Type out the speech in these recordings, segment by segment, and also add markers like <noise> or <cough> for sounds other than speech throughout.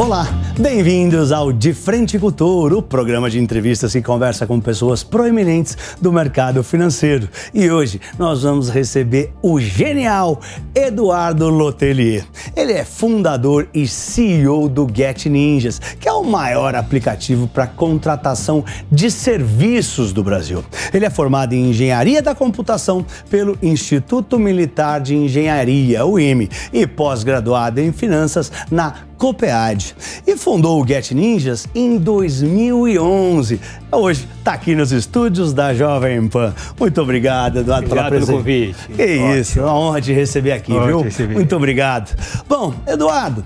Olá, bem-vindos ao De Frente Cultura, o programa de entrevistas que conversa com pessoas proeminentes do mercado financeiro. E hoje nós vamos receber o genial Eduardo Lotelier. Ele é fundador e CEO do Get Ninjas, que é o maior aplicativo para contratação de serviços do Brasil. Ele é formado em Engenharia da Computação pelo Instituto Militar de Engenharia, o IME, e pós-graduado em Finanças na COPEAD e fundou o Get Ninjas em 2011. Hoje está aqui nos estúdios da Jovem Pan. Muito obrigado, Eduardo, obrigado pela presença. pelo convite. Que Ótimo. isso, é uma honra te receber aqui, Ótimo viu? Receber. Muito obrigado. Bom, Eduardo,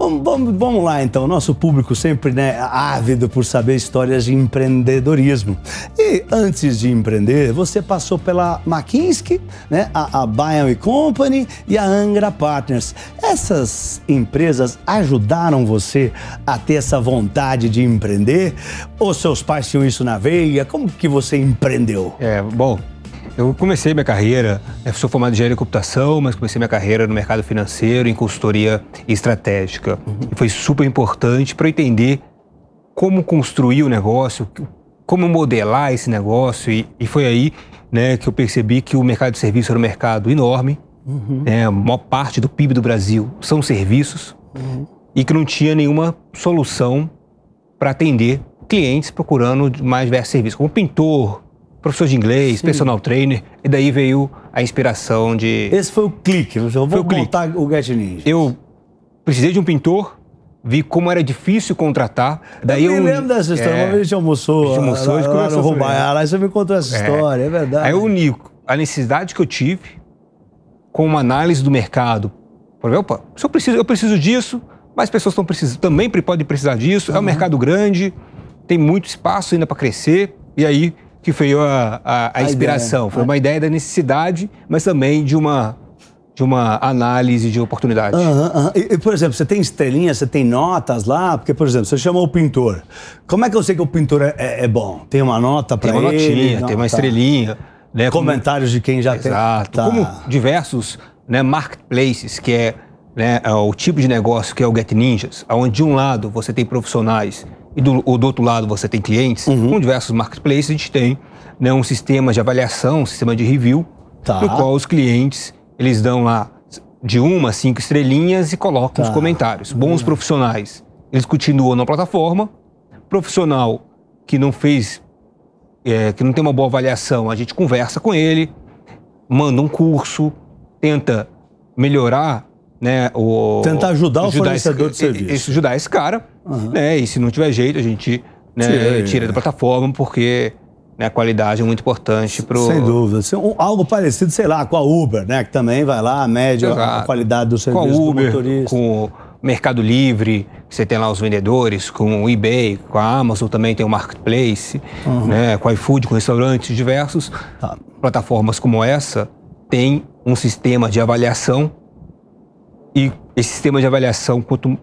Vamos, vamos, vamos, lá então, nosso público sempre né, ávido por saber histórias de empreendedorismo. E antes de empreender, você passou pela McKinsey, né, a, a Bion Company e a Angra Partners. Essas empresas ajudaram você a ter essa vontade de empreender? Ou seus pais tinham isso na veia? Como que você empreendeu? É, bom, eu comecei minha carreira, sou formado em engenharia de computação, mas comecei minha carreira no mercado financeiro, em consultoria estratégica. Uhum. E foi super importante para entender como construir o negócio, como modelar esse negócio. E, e foi aí né, que eu percebi que o mercado de serviço era um mercado enorme. Uhum. Né, a maior parte do PIB do Brasil são serviços uhum. e que não tinha nenhuma solução para atender clientes procurando mais diversos serviços, como pintor, professor de inglês, Sim. personal trainer, e daí veio a inspiração de. Esse foi o clique, eu vou foi o montar clique. o Get Ninja. Eu precisei de um pintor, vi como era difícil contratar. Daí eu me lembro dessa história, uma vez a gente almoçou, a gente almoçou lá, lá, lá no Rubaiá, lá você me contou essa é. história, é verdade. Aí eu uni a necessidade que eu tive com uma análise do mercado. Falei, opa, se eu preciso, eu preciso disso, mas pessoas estão precisando, também podem precisar disso, uhum. é um mercado grande, tem muito espaço ainda para crescer, e aí que foi a, a, a inspiração. Ideia. Foi uma ah. ideia da necessidade, mas também de uma de uma análise de oportunidade. Uhum, uhum. E, por exemplo, você tem estrelinhas, você tem notas lá, porque, por exemplo, você chamou o pintor. Como é que eu sei que o pintor é, é, é bom? Tem uma nota para ele? Tem uma notinha, tem uma estrelinha. Né, Comentários como... de quem já Exato. tem. Exato. Tá. Como diversos né, marketplaces, que é, né, é o tipo de negócio que é o Get Ninjas, onde de um lado você tem profissionais e do, do outro lado você tem clientes, uhum. com diversos marketplaces a gente tem né, um sistema de avaliação, um sistema de review, tá. no qual os clientes eles dão lá de uma a cinco estrelinhas e colocam tá. os comentários. Bons uhum. profissionais, eles continuam na plataforma. Profissional que não fez, é, que não tem uma boa avaliação, a gente conversa com ele, manda um curso, tenta melhorar né, o, tentar ajudar o fornecedor esse, de serviço. Esse, ajudar esse cara, uhum. né? E se não tiver jeito, a gente né, tira da é. plataforma, porque né, a qualidade é muito importante para Sem dúvida. Algo parecido, sei lá, com a Uber, né? Que também vai lá, mede a, a qualidade do serviço com a Uber, do motorista. Com Mercado Livre, que você tem lá os vendedores, com o eBay, com a Amazon também tem o Marketplace, uhum. né, com iFood, com restaurantes diversos. Tá. Plataformas como essa têm um sistema de avaliação e esse sistema de avaliação, quanto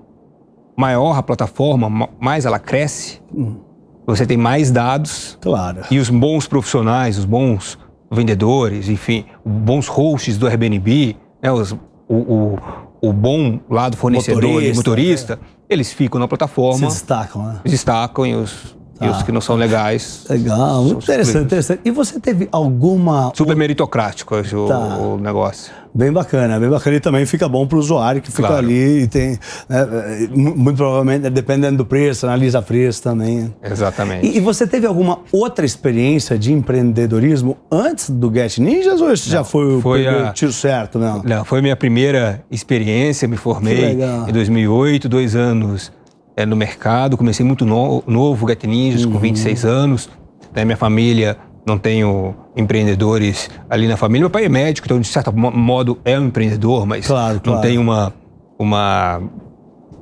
maior a plataforma, mais ela cresce, hum. você tem mais dados. Claro. E os bons profissionais, os bons vendedores, enfim, bons hosts do Airbnb, né, os, o, o, o, bom lado fornecedor motorista, e motorista, é. eles ficam na plataforma. Se destacam, né? Destacam e os Tá. E os tá. que não são legais. Legal, muito interessante, interessante. E você teve alguma. Super meritocrático o, tá. o negócio. Bem bacana, bem bacana. E também fica bom para o usuário que fica claro. ali e tem. Né, eh, muito provavelmente, né, dependendo do preço, analisa preço também. Exatamente. E, e, você teve alguma outra experiência de empreendedorismo antes do Get Ninjas ou isso já foi, foi o a... tiro certo? Não? não, foi minha primeira experiência. Me formei em 2008, dois anos é, no mercado. Comecei muito no, novo, Get Ninjas, uhum. com 26 anos. Né? Minha família, não tenho empreendedores ali na família. Meu pai é médico, então de certo modo é um empreendedor, mas claro, não claro. tem uma, uma,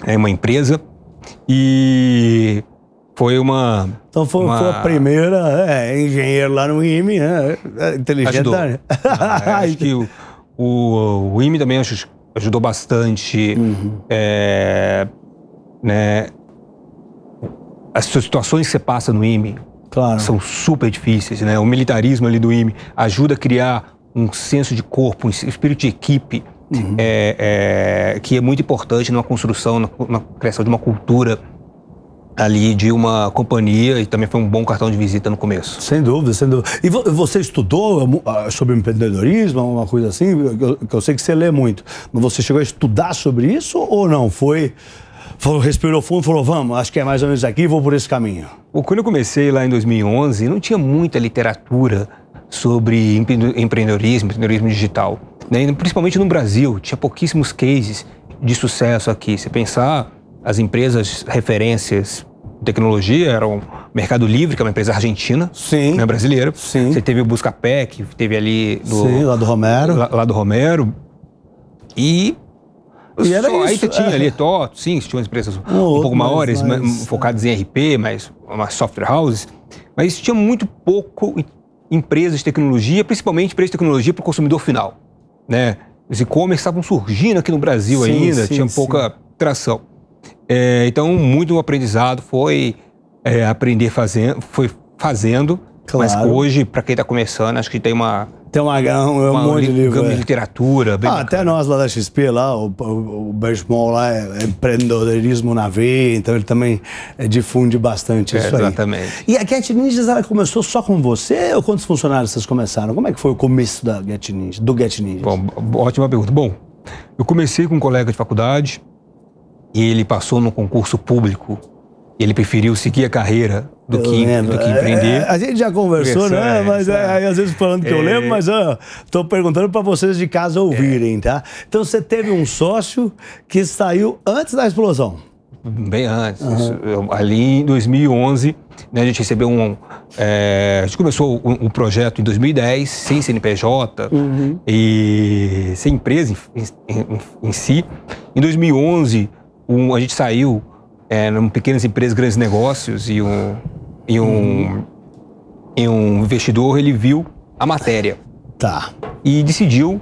é uma empresa. E foi uma. Então foi, uma... foi a primeira é, engenheiro lá no IME, né? É, inteligente. Né? É, acho que o, o, o IME também acho, ajudou bastante. Uhum. É, né, as situações que você passa no IME claro. são super difíceis, né? O militarismo ali do IME ajuda a criar um senso de corpo, um espírito de equipe, uhum. é, é, que é muito importante numa construção, na, na criação de uma cultura ali de uma companhia e também foi um bom cartão de visita no começo. Sem dúvida, sem dúvida. E vo você estudou é, ah, sobre empreendedorismo, alguma coisa assim? Que eu, eu, sei que você lê muito. Mas você chegou a estudar sobre isso ou não? Foi falou, respirou fundo e falou: vamos, acho que é mais ou menos aqui, vou por esse caminho. Bom, quando eu comecei lá em 2011, não tinha muita literatura sobre empreendedorismo, empreendedorismo digital. Né? Principalmente no Brasil, tinha pouquíssimos cases de sucesso aqui. Se pensar, as empresas referências tecnologia eram Mercado Livre, que é uma empresa argentina, sim, né, brasileira. Sim. Você teve o Buscapé, que teve ali do, Sim, lá do Romero. Lá, lá do Romero. E e era Só, isso. Aí você tinha ali, totos sim, tinha umas empresas um, um outro, pouco maiores, mas, mas... focadas em RP, mas uma software houses, mas tinha muito pouco empresas de tecnologia, principalmente empresas de tecnologia para o consumidor final, né? Os e-commerce estavam surgindo aqui no Brasil sim, ainda, sim, tinha pouca tração. É, então, muito aprendizado foi é, aprender fazendo, foi fazendo Claro. Mas hoje, para quem está começando, acho que tem uma. Tem uma, um, uma, um monte de livro. de é. literatura. Bem ah, até nós lá da XP, lá, o, o, o Benchmall lá é, é empreendedorismo na veia, então ele também é, difunde bastante é, isso exatamente. aí. Exatamente. E a Get Ninjas, ela começou só com você ou quantos funcionários vocês começaram? Como é que foi o começo da Get Ninja, do Get Ninjas? Bom, ótima pergunta. Bom, eu comecei com um colega de faculdade, e ele passou no concurso público e ele preferiu seguir a carreira do, que, do que, é, é, empreender. É, a gente já conversou, né? Mas é, às vezes falando que eu é. lembro, mas tô perguntando para vocês de casa ouvirem, tá? Então você teve um sócio que saiu antes da explosão. Bem antes. Uhum. Ali em 2011, né, a gente recebeu um. a gente começou o um, um projeto em 2010, sem CNPJ uhum. e sem empresa em, em, em si. Em 2011, um, a gente saiu é, em pequenas empresas, grandes negócios e um, e um, e um investidor ele viu a matéria. Tá. E decidiu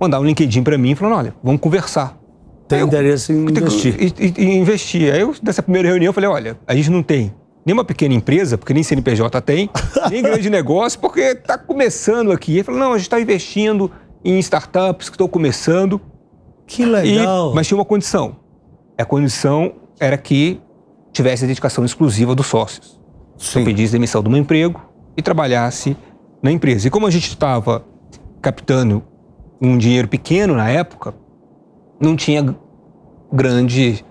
mandar um LinkedIn para mim falando, olha, vamos conversar. Tem eu, interesse em investir. E, investir. Aí eu, nessa primeira reunião, eu falei, olha, a gente não tem nenhuma pequena empresa, porque nem CNPJ tem, <laughs> nem grande negócio, porque está começando aqui. Ele falou, não, a gente está investindo em startups que estão começando. Que legal. E, mas tinha uma condição. A condição era que tivesse a dedicação exclusiva dos sócios. Sim. Então pedisse demissão do meu emprego e trabalhasse na empresa. E como a gente estava captando um dinheiro pequeno na época, não tinha grande.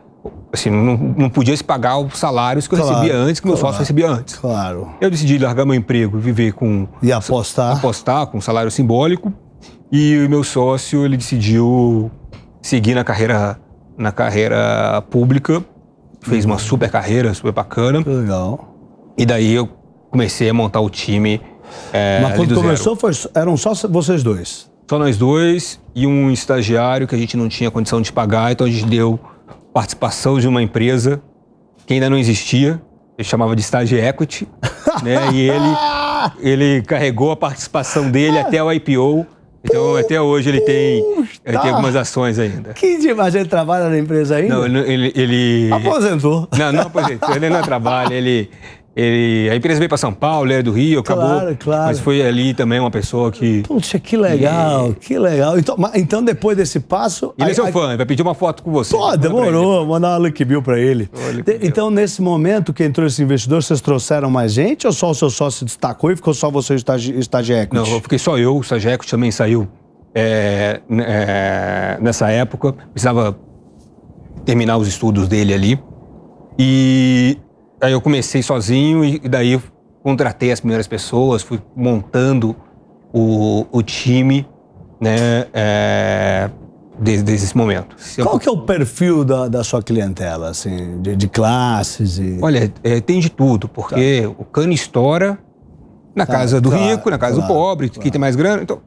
Assim, não, não podia se pagar os salários que eu claro, recebia antes, que meu claro, sócio recebia antes. Claro. Eu decidi largar meu emprego e viver com. E apostar. Apostar, com um salário simbólico. E o meu sócio, ele decidiu seguir na carreira, na carreira pública fez uma super carreira, super bacana. Legal. E daí eu comecei a montar o time. É, Mas quando começou, foi, eram só vocês dois? Só nós dois e um estagiário que a gente não tinha condição de pagar, então a gente deu participação de uma empresa que ainda não existia, ele chamava de estágio Equity, né? E ele, <laughs> ele carregou a participação dele até o IPO. Então, até hoje ele tem, ele tem tá. algumas ações ainda. Que demais, ele trabalha na empresa ainda? Não, ele... ele, ele... Aposentou. Não, não aposentou, ele não trabalha, ele, ele, a empresa veio para São Paulo, ele é do Rio, acabou. Claro, claro. Mas foi ali também uma pessoa que. Puxa, que legal, e... que legal. Então, então, depois desse passo. Ele aí, é seu aí, fã, ele vai pedir uma foto com você. Pô, demorou, mandar uma Look Bill para ele. De, então, nesse momento que entrou esse investidor, vocês trouxeram mais gente ou só o seu sócio destacou e ficou só você o estagiário? Não, eu fiquei só eu, o estagiário também saiu é, é, nessa época. Precisava terminar os estudos dele ali. E Aí eu comecei sozinho e, daí contratei as primeiras pessoas, fui montando o, o time, né? É, desde, desde esse momento. Qual que é o perfil da, da sua clientela, assim, de, de classes e... Olha, é, tem de tudo, porque tá. o cano estoura na tá, casa do claro, rico, na casa claro, do pobre, claro. que tem mais grana, então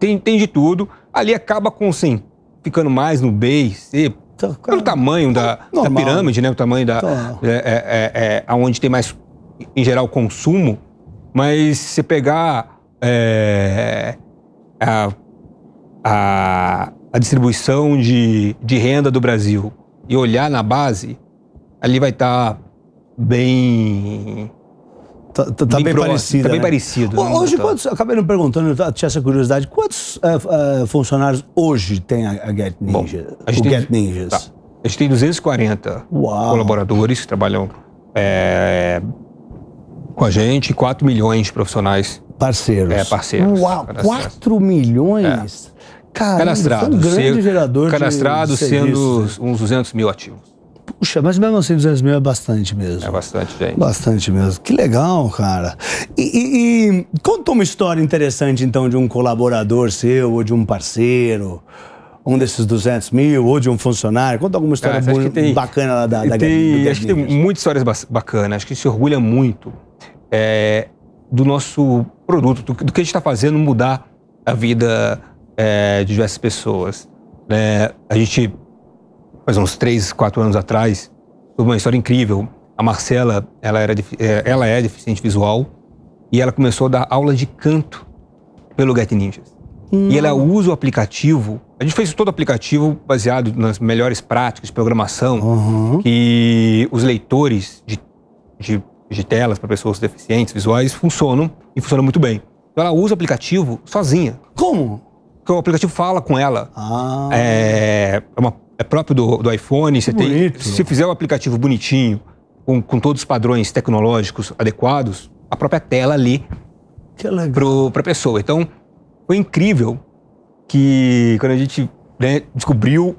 tem, tem de tudo. Ali acaba com, sim, ficando mais no B e C, então, Pelo tamanho da, normal, da, pirâmide, né? O tamanho da. Então, é, é, é, é onde tem mais, em geral, consumo. Mas se pegar é, a, a, a, distribuição de, de renda do Brasil e olhar na base, ali vai estar tá bem Tá, tá, tá bem parecida. Tá né? bem parecido. Hoje, né? quantos, acabei me perguntando, eu tinha essa curiosidade, quantos uh, uh, funcionários hoje tem a, a Get Ninja? Bom, a gente o tem, Get Ninjas? Tá. A gente tem 240 Uau. colaboradores que trabalham é, com a gente, 4 milhões de profissionais. Parceiros. É, parceiros. Uau, 4 milhões? É. Caramba, cadastrados. Um grande ser, gerador cadastrado de, de sendo uns 200 mil ativos. Puxa, mas mesmo assim, 200 mil é bastante mesmo. É bastante, gente. Bastante mesmo. Que legal, cara. E, e, e conta uma história interessante, então, de um colaborador seu ou de um parceiro, um desses 200 mil ou de um funcionário. Conta alguma história tem, bacana lá da, da tem, Acho que tem muitas histórias bacanas. Acho que se orgulha muito é, do nosso produto, do, do que a gente está fazendo mudar a vida é, de diversas pessoas. É, a gente mas uns três, quatro anos atrás, uma história incrível. A Marcela, ela, era, é, ela é deficiente visual e ela começou a dar aula de canto pelo Get Ninjas. Hum. E ela hum. usa o aplicativo. A gente fez todo o aplicativo baseado nas melhores práticas de programação uhum. que os leitores de, de, de telas para pessoas deficientes visuais funcionam e funcionam muito bem. Então ela usa o aplicativo sozinha. Como? Porque o aplicativo fala com ela. Ah. É, é uma é próprio do, do iPhone. Você tem, se fizer o um aplicativo bonitinho, com, com todos os padrões tecnológicos adequados, a própria tela ali para a pessoa. Então, foi incrível que quando a gente né, descobriu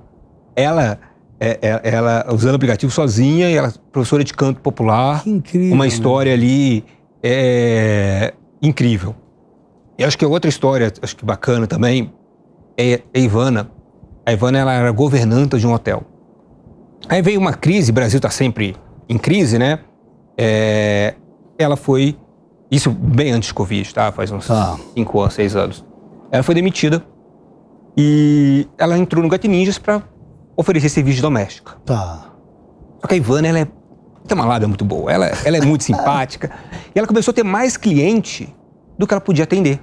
ela, é, é, ela usando o aplicativo sozinha, e ela professora de canto popular, que incrível, uma história ali é, incrível. E acho que é outra história, acho que bacana também, é a é Ivana, a Ivana ela era governanta de um hotel. Aí veio uma crise, o Brasil está sempre em crise, né? É, ela foi, isso bem antes do Covid, tá? Faz uns 5 ah. ou 6 anos. Ela foi demitida e ela entrou no Ninjas para oferecer serviço doméstico. Tá. Só que a Ivana, ela é malada, é muito boa. Ela, ela é muito <laughs> simpática. E ela começou a ter mais cliente do que ela podia atender.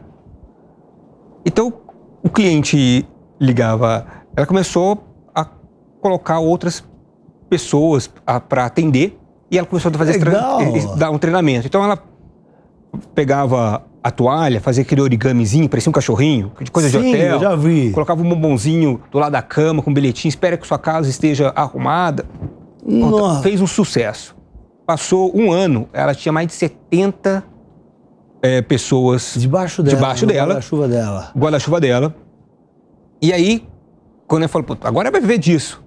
Então, o cliente ligava ela começou a colocar outras pessoas para atender e ela começou a fazer dar um treinamento. Então ela pegava a toalha, fazia aquele origamizinho, parecia um cachorrinho, de coisa Sim, de hotel. Eu já vi. Colocava um bombonzinho do lado da cama com um bilhetinho, espera que sua casa esteja arrumada. Nossa. Fez um sucesso. Passou um ano, ela tinha mais de 70 é, pessoas debaixo dela, debaixo dela, guarda-chuva dela. Guarda-chuva dela. E aí quando eu falo, agora vai viver disso.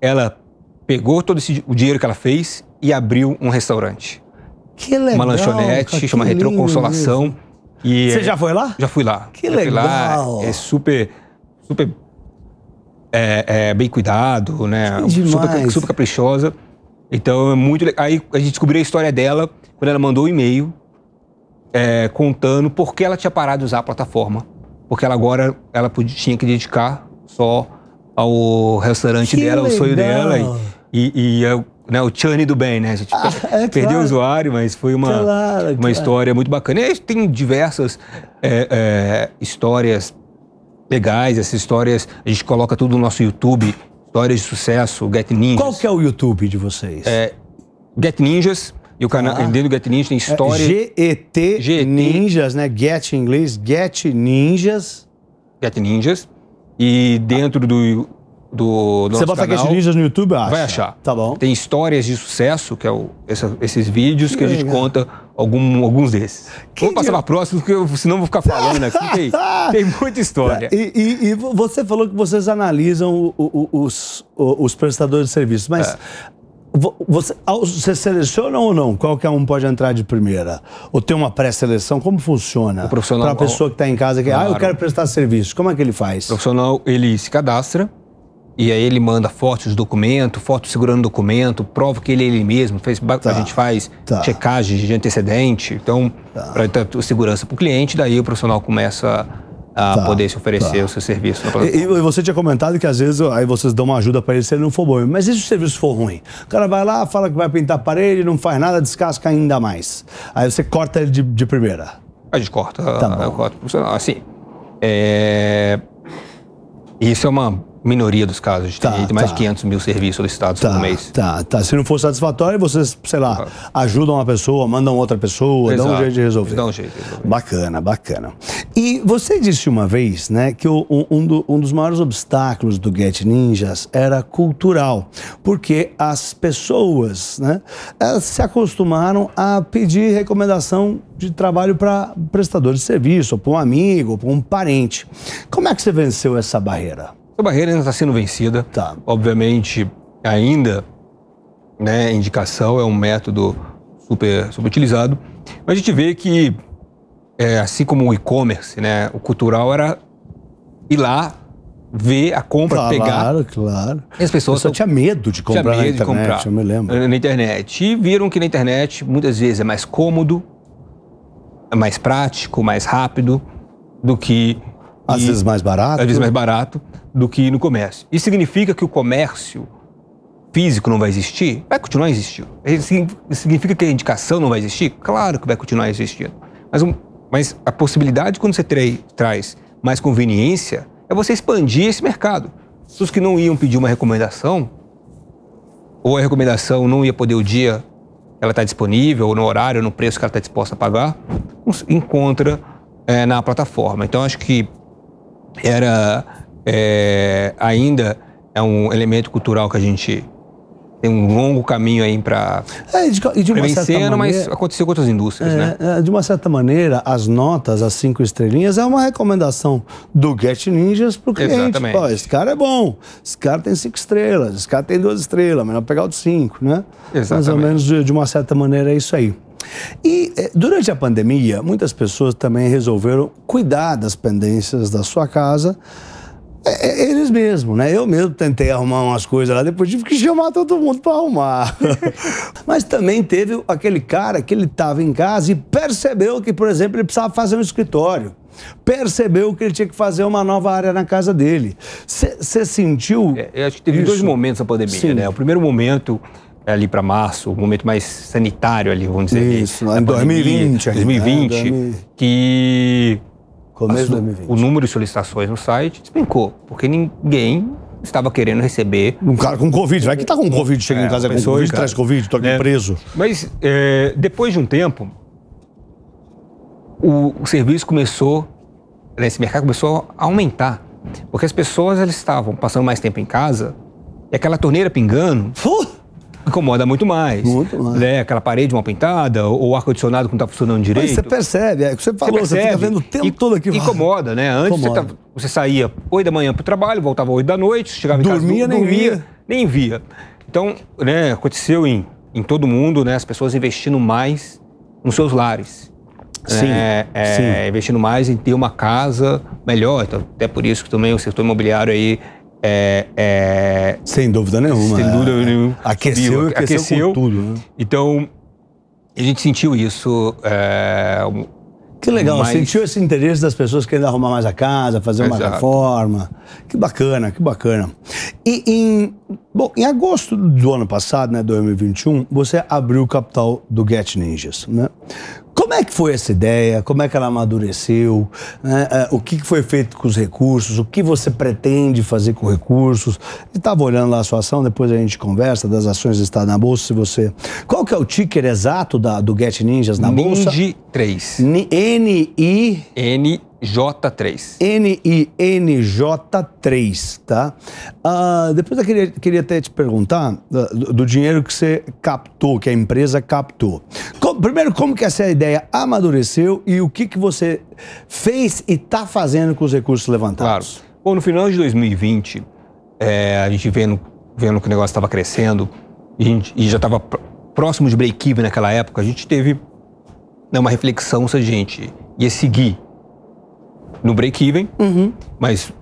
Ela pegou todo esse, o dinheiro que ela fez e abriu um restaurante. Que legal. Uma lanchonete, cara, chama Retro Consolação. E, Você já foi lá? Já fui lá. Que já legal. Lá, é super, super é, é, bem cuidado, né? Super, super, caprichosa. Então é muito legal. Aí a gente descobriu a história dela quando ela mandou o um e-mail é, contando por que ela tinha parado de usar a plataforma. Porque ela agora ela podia, tinha que dedicar só ao restaurante que dela, legal. ao sonho dela. E, e, e é né, o Chani do bem, né? A gente tipo, ah, é, perdeu claro. o usuário, mas foi uma, claro, uma claro. história muito bacana. E aí tem diversas é, é, histórias legais, essas histórias a gente coloca tudo no nosso YouTube, histórias de sucesso, Get Ninjas. Qual que é o YouTube de vocês? É, Get Ninjas. E o canal ah. dentro do Get Ninjas tem é, história. T Ninjas, né? Get em inglês, Get Ninjas. Get Ninjas. E dentro do, do, do Você bota canal, Ninjas no YouTube, Vai achar. Tá bom. Tem histórias de sucesso, que é o, essa, esses vídeos que, que a gente conta algum, alguns desses. Vamos passar para próximo, porque eu, senão vou ficar falando aqui. Tem, <laughs> tem muita história. E, e, e, você falou que vocês analisam o, o, os, os prestadores de serviços, mas é. Você, você, seleciona ou não? Qualquer é um pode entrar de primeira? Ou tem uma pré-seleção? Como funciona? Para a pessoa que está em casa que, claro. ah, eu quero prestar serviço. Como é que ele faz? O profissional, ele se cadastra e aí ele manda fotos do documento, foto segurando documento, prova que ele é ele mesmo. Fez, tá. A gente faz tá. checagem de antecedente, então, tá. para segurança para o cliente. Daí o profissional começa a tá, poder se oferecer tá. o seu serviço. E, e, você tinha comentado que às vezes aí vocês dão uma ajuda para ele se ele não for bom. Mas e se o serviço for ruim? O cara vai lá, fala que vai pintar a parede, não faz nada, descasca ainda mais. Aí você corta ele de, de primeira. A gente corta. Tá bom. Eu corto Assim, é... isso é uma minoria dos casos. Tá, tem mais tá. de 500 mil serviços solicitados tá, por mês. Tá, tá. Se não for satisfatório, vocês, sei lá, tá. ajudam uma pessoa, mandam outra pessoa, Exato. dão um jeito de resolver. Dão um jeito de resolver. Bacana, bacana. E você disse uma vez, né, que o, um, do, um, dos maiores obstáculos do Get Ninjas era cultural, porque as pessoas, né, elas se acostumaram a pedir recomendação de trabalho para prestador de serviço, ou para um amigo, ou para um parente. Como é que você venceu essa barreira? A barreira ainda está sendo vencida. Tá. Obviamente, ainda, né, indicação é um método super, super utilizado. Mas a gente vê que, é, assim como o e-commerce, né, o cultural era ir lá, ver a compra, claro, pegar. Claro, claro. as pessoas. Só tinha medo de comprar medo na internet, de comprar, eu me lembro. Na internet. E viram que na internet, muitas vezes, é mais cômodo, é mais prático, mais rápido do que. Às e, vezes mais barato. Às vezes mais barato do que no comércio. Isso significa que o comércio físico não vai existir? Vai continuar existindo. Significa que a indicação não vai existir? Claro que vai continuar existindo. Mas, um, mas a possibilidade, quando você trai, traz mais conveniência, é você expandir esse mercado. Os que não iam pedir uma recomendação, ou a recomendação não ia poder o dia ela está disponível, ou no horário, ou no preço que ela está disposta a pagar, encontra é, na plataforma. Então, acho que era é, ainda é um elemento cultural que a gente tem um longo caminho aí para é, de, uma certa maneira, mas aconteceu com outras indústrias, é, né? É, de uma certa maneira, as notas, as cinco estrelinhas, é uma recomendação do Get Ninjas pro cliente. Exatamente. Pô, esse cara é bom, esse cara tem cinco estrelas, esse cara tem duas estrelas, melhor pegar o de cinco, né? Exatamente. Mais ou menos, de, de uma certa maneira, é isso aí. E é, durante a pandemia, muitas pessoas também resolveram cuidar das pendências da sua casa, é, é, eles mesmos, né? Eu mesmo tentei arrumar umas coisas lá, depois tive que chamar todo mundo para arrumar. <laughs> Mas também teve aquele cara que ele estava em casa e percebeu que, por exemplo, ele precisava fazer um escritório. Percebeu que ele tinha que fazer uma nova área na casa dele. Você sentiu? É, eu acho que teve isso? dois momentos a pandemia, Sim. né? O primeiro momento ali para março, o momento mais sanitário ali, vamos dizer. Isso, em 2020. 2020, 2020 que Começo de 2020. O número de solicitações no site despencou, porque ninguém estava querendo receber. Um cara com Covid, vai que tá com Covid, chega é, em casa com Covid, cara. traz Covid, tô aqui é. preso. Mas é, depois de um tempo, o, o serviço começou, né, esse mercado começou a aumentar. Porque as pessoas elas estavam passando mais tempo em casa e aquela torneira pingando. Incomoda muito mais. Muito mais. Né? Aquela parede mal pintada, ou o ar-condicionado que não está funcionando direito. Mas você percebe, é que você falou, você, percebe, vendo o tempo e, todo aqui. Incomoda, né? Antes incomoda. Você, você, saía 8 da manhã para o trabalho, voltava 8 da noite, chegava dormia, em casa, nem dormia, via. nem via. Então, né, aconteceu em, em todo mundo, né? As pessoas investindo mais nos seus lares. Sim, né? é, sim. Investindo mais em ter uma casa melhor. Então, até por isso que também o setor imobiliário aí é, é, sem dúvida nenhuma. Sem é. dúvida é, nenhuma. Aqueceu, aqueceu, aqueceu tudo. Né? Então, a gente sentiu isso. É, que legal, sentiu esse interesse das pessoas querendo arrumar mais a casa, fazer uma Exato. reforma. Que bacana, que bacana. E em, bom, em agosto do ano passado, né, 2021, você abriu o capital do Get Ninjas, né? Como é que foi essa ideia? Como é que ela amadureceu? Né? É, o que foi feito com os recursos? O que você pretende fazer com recursos? Estava olhando lá a sua ação, depois a gente conversa das ações do Estado na Bolsa, se você... Qual que é o ticker exato da, do Get Ninjas na Ninja Bolsa? 3. N-I... NJ3. N-I-N-J3, tá? Ah, depois eu queria, queria até te perguntar ah, do, do, dinheiro que você captou, que a empresa captou. Com, primeiro, como que essa ideia amadureceu e o que, que você fez e está fazendo com os recursos levantados? Claro. Bom, no final de 2020, é, eh, a gente vendo, vendo que o negócio estava crescendo e, gente, e já estava próximo de break-even naquela época, a gente teve né, uma reflexão se a gente ia seguir no break-even, uhum. mas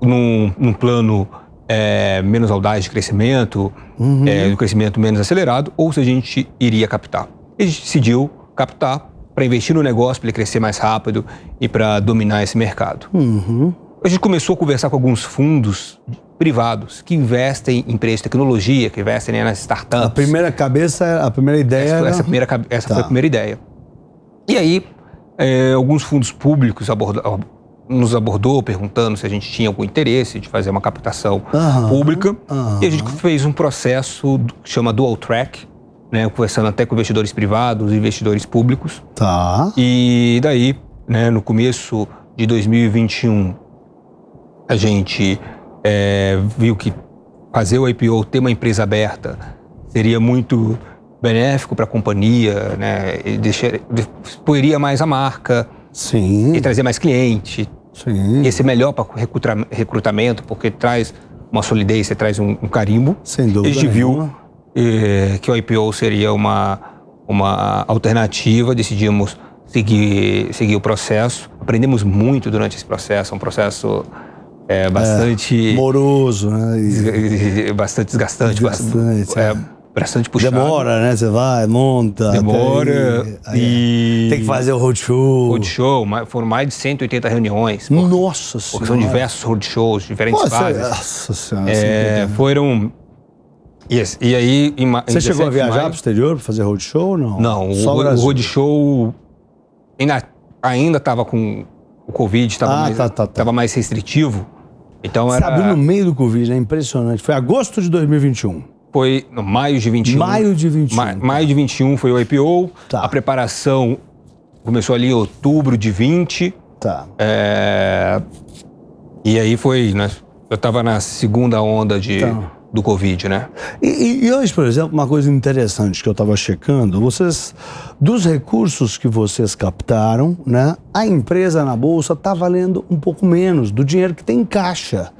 num, num plano é, menos audaz de crescimento, uhum. é, um crescimento menos acelerado, ou se a gente iria captar. E a gente decidiu captar para investir no negócio, para ele crescer mais rápido e para dominar esse mercado. Uhum. A gente começou a conversar com alguns fundos privados que investem em empresas de tecnologia, que investem né, nas startups. A primeira cabeça, a primeira ideia. Essa, era... essa primeira, essa tá. foi a tá. primeira ideia. E aí, é, alguns fundos públicos nos abordou perguntando se a gente tinha algum interesse de fazer uma captação uhum, pública. Uhum. E a gente fez um processo que chama Dual Track, né, conversando até com investidores privados, investidores públicos. Tá. E daí, né, no começo de 2021, a gente é, viu que fazer o IPO, ter uma empresa aberta, seria muito benéfico para a companhia, né? E deixar, exporia mais a marca. Sim. E trazer mais cliente. Sim. E ser melhor para recrutamento, porque traz uma solidez, você traz um, um carimbo. Sem dúvida. A gente viu é, que o IPO seria uma, uma alternativa, decidimos seguir, seguir o processo. Aprendemos muito durante esse processo, um processo eh, é, bastante. É, moroso, né? E... Bastante desgastante. desgastante bastante, é, é bastante puxado. Demora, né? Você vai, monta. Demora. e... Tem que fazer o roadshow. Roadshow, foram mais de 180 reuniões. Por, nossa Senhora. são diversos roadshows, diferentes nossa, fases. Nossa Senhora. É, assim, é, foram Yes. E aí, em, Você em chegou a viajar maio, para o exterior para fazer roadshow ou não? Não, Só o, o roadshow ainda estava com o Covid, estava ah, mais, tá, tá, tá. mais restritivo. Então Você era... abriu no meio do Covid, é né? impressionante. Foi agosto de 2021. Foi no maio de 21. Maio de 21. Ma, maio de 21 foi o IPO. Tá. A preparação começou ali em outubro de 20. Tá. É, e aí foi, né? Eu estava na segunda onda de, tá. do Covid, né? E, e, hoje, por exemplo, uma coisa interessante que eu estava checando, vocês, dos recursos que vocês captaram, né? A empresa na Bolsa está valendo um pouco menos do dinheiro que tem em caixa.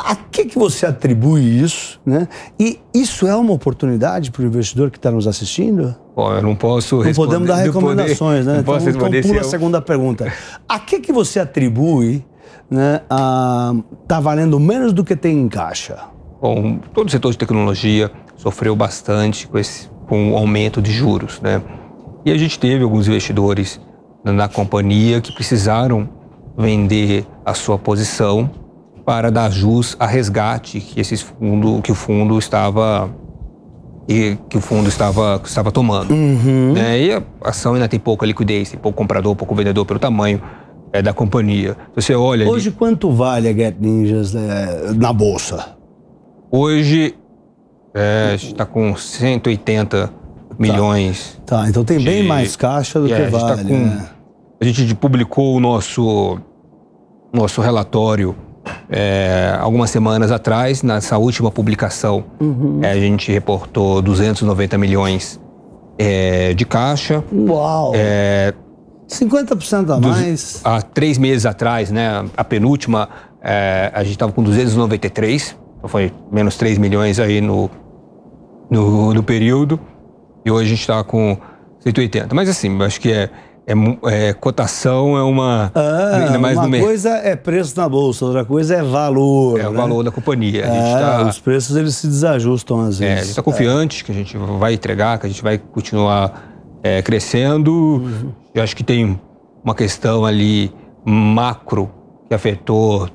A que, que você atribui isso? Né? E isso é uma oportunidade para o investidor que está nos assistindo? Bom, eu não posso responder. Não podemos dar recomendações, né? poder, né? <laughs> Não então, responder então, pula a segunda pergunta. A que, que você atribui né, a, tá valendo menos do que tem em caixa? Bom, todo o setor de tecnologia sofreu bastante com, esse, com o aumento de juros, né? E a gente teve alguns investidores na companhia que precisaram vender a sua posição para dar jus a resgate que esse fundo, que o fundo estava e que o fundo estava, estava tomando. Uhum. Né? E a ação ainda tem pouca liquidez, tem pouco comprador, pouco vendedor pelo tamanho é, da companhia. Você olha. Hoje ali, quanto vale a Get Ninjas né, na bolsa? Hoje é, está com 180 tá. milhões. Tá, tá então tem de, bem mais caixa do é, que a tá vale. Tá com, né? A gente publicou o nosso, nosso relatório é, algumas semanas atrás, nessa última publicação, uhum. é, a gente reportou 290 milhões é, de caixa. Uau! 50% é, a mais. há três meses atrás, né, a penúltima, é, a gente estava com 293, então foi menos 3 milhões aí no, no, no período, e hoje a gente está com 180. Mas assim, acho que é é, é, cotação é uma. Ah, mais uma coisa é preço na bolsa, outra coisa é valor. É né? o valor da companhia. Ah, tá, os preços eles se desajustam às vezes. É, a gente está confiante que a gente vai entregar, que a gente vai continuar é, crescendo. Uhum. Eu acho que tem uma questão ali macro que afetou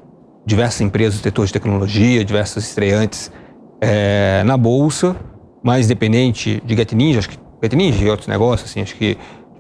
diversas empresas do setor de tecnologia, diversas estreantes é, na bolsa, mas dependente de Get Ninja, acho que Get Ninja e outros negócios, assim, acho que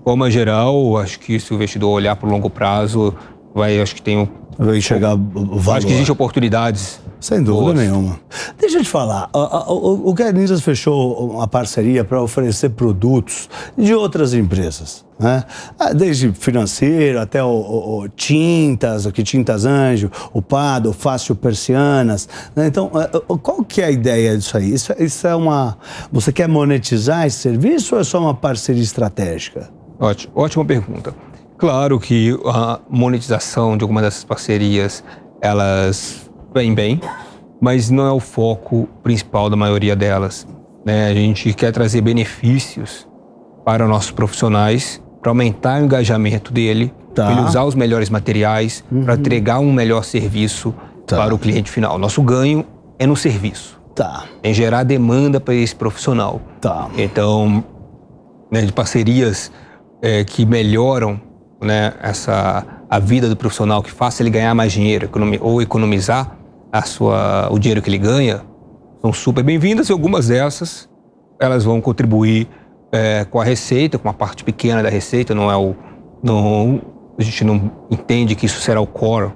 forma geral, acho que se o investidor olhar para o longo prazo, vai, acho que tem um vai enxergar valor. Acho que existem oportunidades. Sem dúvida boas. nenhuma. Deixa eu te falar, o Guernizas fechou uma parceria para oferecer produtos de outras empresas, né? Ah, desde financeiro até o, o, o tintas, aqui tintas anjo, o pado, fácil persianas. Né? Então, é, qual que é a ideia disso aí? Isso, é, isso é uma, você quer monetizar esse serviço ou é só uma parceria estratégica? Ótimo, ótima pergunta. Claro que a monetização de algumas dessas parcerias, elas vêm bem, mas não é o foco principal da maioria delas. Né? A gente quer trazer benefícios para nossos profissionais, para aumentar o engajamento dele, tá. para ele usar os melhores materiais, uhum. para entregar um melhor serviço tá. para o cliente final. Nosso ganho é no serviço. Tá. Em é gerar demanda para esse profissional. Tá. Então, né, de parcerias é, que melhoram né, essa, a vida do profissional, que faça ele ganhar mais dinheiro ou economizar a sua, o dinheiro que ele ganha, são super bem-vindas e algumas dessas elas vão contribuir é, com a receita, com uma parte pequena da receita, não é o. Não, a gente não entende que isso será o core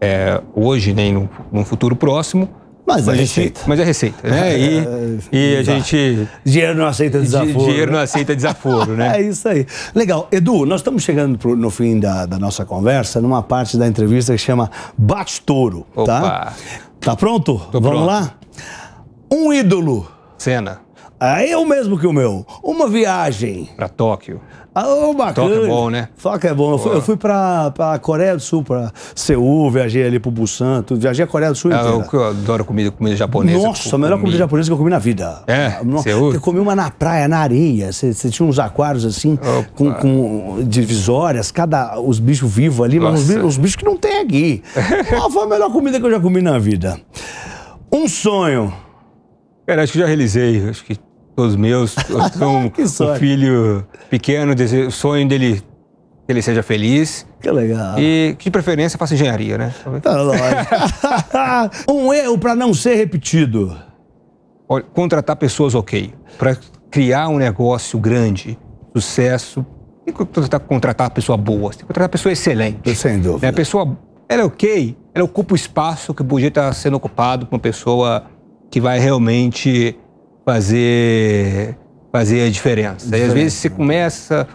é, hoje, nem no, no futuro próximo, mas, é mas, é receita. Mas é receita, né? É, e, é, e, a gente... Dinheiro não aceita desaforo. Dinheiro não né? aceita desaforo, né? <laughs> é isso aí. Legal. Edu, nós estamos chegando pro, no fim da, da, nossa conversa, numa parte da entrevista que chama Bate Touro, tá? Tá pronto? Tô Vamos pronto. lá? Um ídolo. Cena. Aí ah, o mesmo que o meu. Uma viagem. Pra Tóquio. Ah, bacana. Tóquio é bom, né? Tóquio é bom. Eu fui, eu fui pra, pra Coreia do Sul, pra Seul, viajei ali pro Busan, tudo. viajei a Coreia do Sul é, ah, Eu, eu adoro comida, comida japonesa. Nossa, a melhor comida japonesa que eu comi na vida. É? Seul? Eu comi uma na praia, na areia. Você tinha uns aquários assim, com, com, divisórias, cada, os bichos vivos ali, Nossa. mas os bichos, os bichos, que não tem aqui. <laughs> Qual foi a melhor comida que eu já comi na vida? Um sonho. Cara, acho que já realizei. Acho que todos meus. Eu <laughs> tenho um, filho pequeno, o sonho dele que ele seja feliz. Que legal. E que de preferência faça engenharia, né? Tá lógico. <laughs> um erro para não ser repetido. Olha, contratar pessoas ok. Para criar um negócio grande, sucesso. que contratar, contratar pessoa boa. Tem que contratar pessoa excelente. Sem dúvida. Né? a pessoa, ela é ok, ela ocupa o espaço que podia estar sendo ocupado por uma pessoa que vai realmente fazer, fazer a diferença. diferença. E às vezes você começa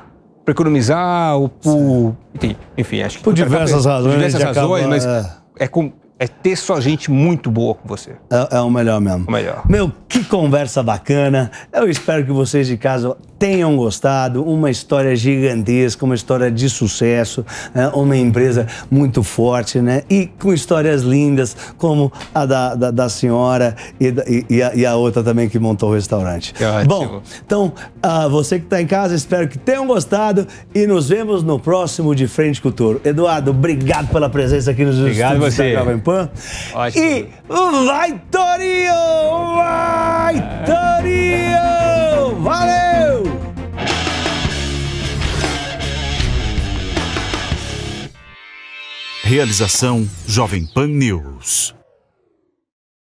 para economizar ou por. Enfim, enfim acho que. Por diversas razões, por Diversas razões, acaba... mas é, é com, é ter só gente muito boa com você. É, é o melhor mesmo. O melhor. Meu, que conversa bacana. Eu espero que vocês de casa tenham gostado. Uma história gigantesca, uma história de sucesso, né? uma empresa muito forte, né? E com histórias lindas, como a da, da, da senhora e, da, e, a, e, a, outra também que montou o restaurante. Bom, então, uh, você que está em casa, espero que tenham gostado e nos vemos no próximo De Frente Cultura. Eduardo, obrigado pela presença aqui nos obrigado estúdios você. da Jovem Pan. Ótimo. E vai, Torinho! Vai, Torinho! Valeu! Realização Jovem Pan News.